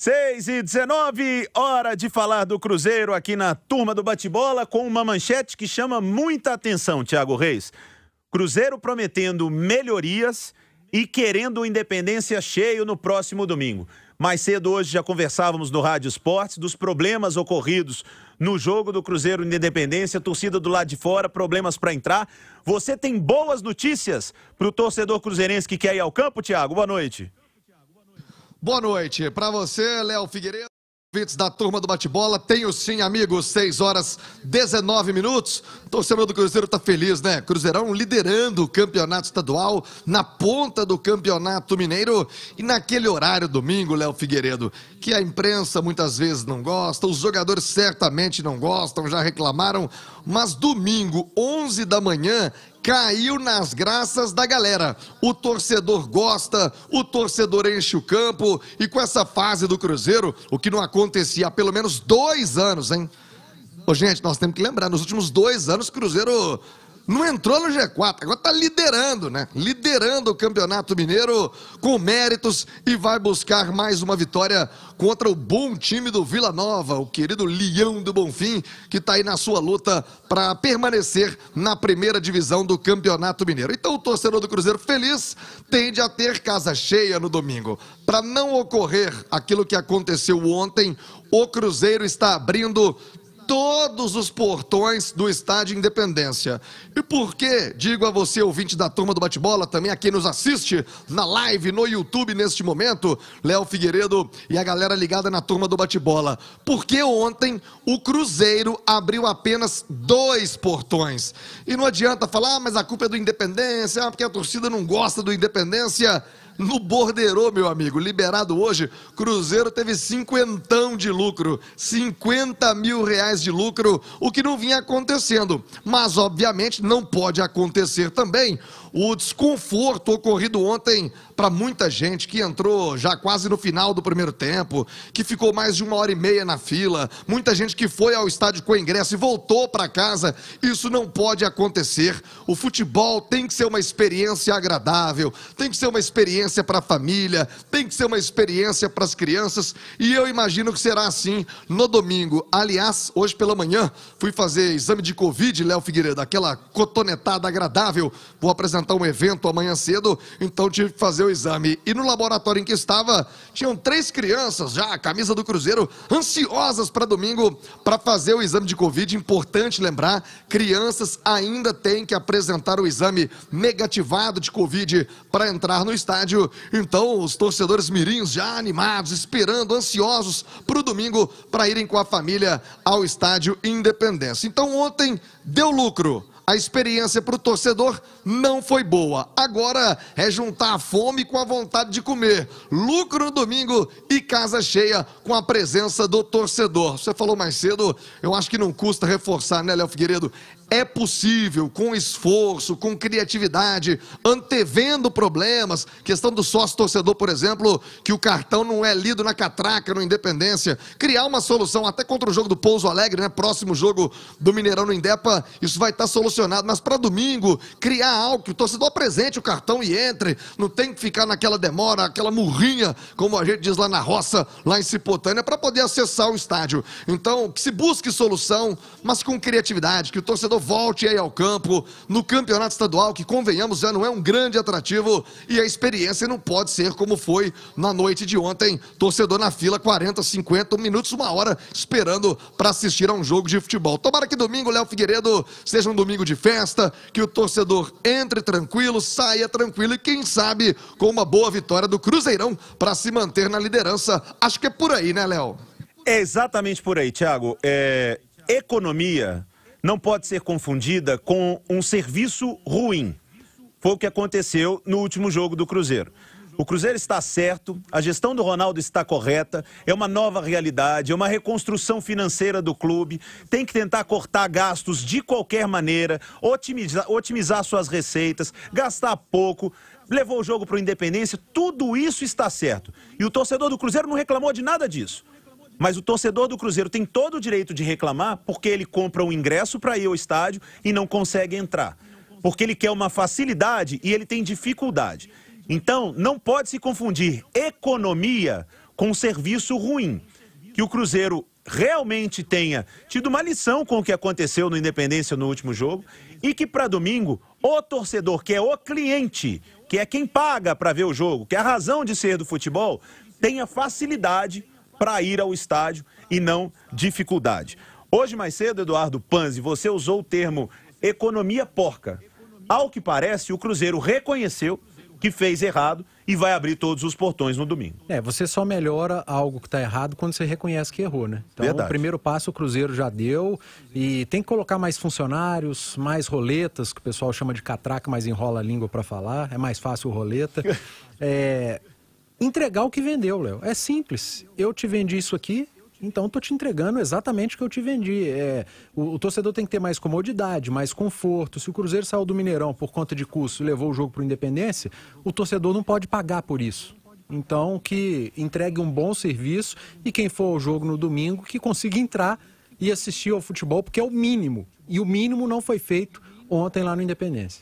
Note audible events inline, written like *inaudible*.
6 e 19, hora de falar do Cruzeiro aqui na turma do bate-bola com uma manchete que chama muita atenção, Thiago Reis. Cruzeiro prometendo melhorias e querendo independência cheio no próximo domingo. Mais cedo hoje já conversávamos no Rádio Esportes dos problemas ocorridos no jogo do Cruzeiro Independência, torcida do lado de fora, problemas para entrar. Você tem boas notícias para o torcedor cruzeirense que quer ir ao campo, Thiago? Boa noite. Boa noite para você, Léo Figueiredo. Convites da turma do bate-bola. Tenho sim, amigos, 6 horas 19 minutos. Torcedor do Cruzeiro está feliz, né? Cruzeirão liderando o campeonato estadual, na ponta do campeonato mineiro e naquele horário domingo, Léo Figueiredo, que a imprensa muitas vezes não gosta, os jogadores certamente não gostam, já reclamaram, mas domingo, 11 da manhã, caiu nas graças da galera. O torcedor gosta, o torcedor enche o campo, e com essa fase do Cruzeiro, o que não acontecia há pelo menos dois anos, hein? Ô, gente, nós temos que lembrar, nos últimos dois anos, o Cruzeiro não entrou no G4, agora está liderando, né? Liderando o Campeonato Mineiro com méritos e vai buscar mais uma vitória contra o bom time do Vila Nova, o querido Leão do Bonfim, que está aí na sua luta para permanecer na primeira divisão do Campeonato Mineiro. Então o torcedor do Cruzeiro feliz tende a ter casa cheia no domingo. Para não ocorrer aquilo que aconteceu ontem, o Cruzeiro está abrindo todos os portões do Estádio Independência. E por que, digo a você, ouvinte da turma do bate-bola, também a quem nos assiste na live, no YouTube neste momento, Léo Figueiredo e a galera ligada na turma do bate-bola? Porque ontem o Cruzeiro abriu apenas dois portões. E não adianta falar, ah, mas a culpa é do Independência, ah, porque a torcida não gosta do Independência. No borderô, meu amigo, liberado hoje, Cruzeiro teve cinquentão de lucro, 50 mil reais de lucro, o que não vinha acontecendo. Mas, obviamente, não pode acontecer também o desconforto ocorrido ontem para muita gente que entrou já quase no final do primeiro tempo, que ficou mais de uma hora e meia na fila, muita gente que foi ao estádio com ingresso e voltou para casa. Isso não pode acontecer. O futebol tem que ser uma experiência agradável, tem que ser uma experiência experiência para a família, tem que ser uma experiência para as crianças, e eu imagino que será assim no domingo. Aliás, hoje pela manhã fui fazer exame de Covid, Léo Figueiredo, aquela cotonetada agradável. Vou apresentar um evento amanhã cedo, então tive que fazer o exame. E no laboratório em que estava, tinham três crianças já, a camisa do Cruzeiro, ansiosas para domingo para fazer o exame de Covid. Importante lembrar, crianças ainda têm que apresentar o exame negativado de Covid para entrar no estádio estádio. Então, os torcedores mirins já animados, esperando, ansiosos para o domingo para irem com a família ao estádio Independência. Então, ontem deu lucro a experiência para o torcedor não foi boa. Agora é juntar a fome com a vontade de comer. Lucro no domingo e casa cheia com a presença do torcedor. Você falou mais cedo, eu acho que não custa reforçar, né, Léo Figueiredo? É possível, com esforço, com criatividade, antevendo problemas. Questão do sócio-torcedor, por exemplo, que o cartão não é lido na catraca, no Independência. Criar uma solução, até contra o jogo do Pouso Alegre, né? Próximo jogo do Mineirão no Indepa, isso vai estar tá solucionado mas para domingo, criar algo que o torcedor apresente o cartão e entre. Não tem que ficar naquela demora, aquela murrinha, como a gente diz lá na roça, lá em Cipotânia, para poder acessar o estádio. Então, que se busque solução, mas com criatividade, que o torcedor volte aí ao campo, no campeonato estadual, que convenhamos, já não é um grande atrativo e a experiência não pode ser como foi na noite de ontem. Torcedor na fila, 40, 50 minutos, uma hora, esperando para assistir a um jogo de futebol. Tomara que domingo, Léo Figueiredo, seja um domingo de de festa, que o torcedor entre tranquilo, saia tranquilo e quem sabe com uma boa vitória do Cruzeirão para se manter na liderança. Acho que é por aí, né, Léo? É exatamente por aí, Thiago. É, economia não pode ser confundida com um serviço ruim. Foi o que aconteceu no último jogo do Cruzeiro. O Cruzeiro está certo, a gestão do Ronaldo está correta, é uma nova realidade, é uma reconstrução financeira do clube, tem que tentar cortar gastos de qualquer maneira, otimizar, otimizar suas receitas, gastar pouco, levou o jogo para o Independência, tudo isso está certo. E o torcedor do Cruzeiro não reclamou de nada disso. Mas o torcedor do Cruzeiro tem todo o direito de reclamar porque ele compra um ingresso para ir ao estádio e não consegue entrar. Porque ele quer uma facilidade e ele tem dificuldade. Então, não pode se confundir economia com serviço ruim. Que o Cruzeiro realmente tenha tido uma lição com o que aconteceu no Independência no último jogo e que para domingo o torcedor, que é o cliente, que é quem paga para ver o jogo, que é a razão de ser do futebol, tenha facilidade para ir ao estádio e não dificuldade. Hoje mais cedo, Eduardo Panzi, você usou o termo economia porca. Ao que parece, o Cruzeiro reconheceu que fez errado e vai abrir todos os portões no domingo. É, você só melhora algo que está errado quando você reconhece que errou, né? Então, Verdade. o primeiro passo o Cruzeiro já deu e tem que colocar mais funcionários, mais roletas, que o pessoal chama de catraca, mas enrola a língua para falar, é mais fácil roleta. *laughs* É, entregar o que vendeu, Léo. É simples. Eu te vendi isso aqui, então estou te entregando exatamente o que eu te vendi. É, o, o, torcedor tem que ter mais comodidade, mais conforto. Se o Cruzeiro saiu do Mineirão por conta de custo e levou o jogo para o Independência, o torcedor não pode pagar por isso. Então que entregue um bom serviço e quem for ao jogo no domingo que consiga entrar e assistir ao futebol, porque é o mínimo. E o mínimo não foi feito ontem lá no Independência.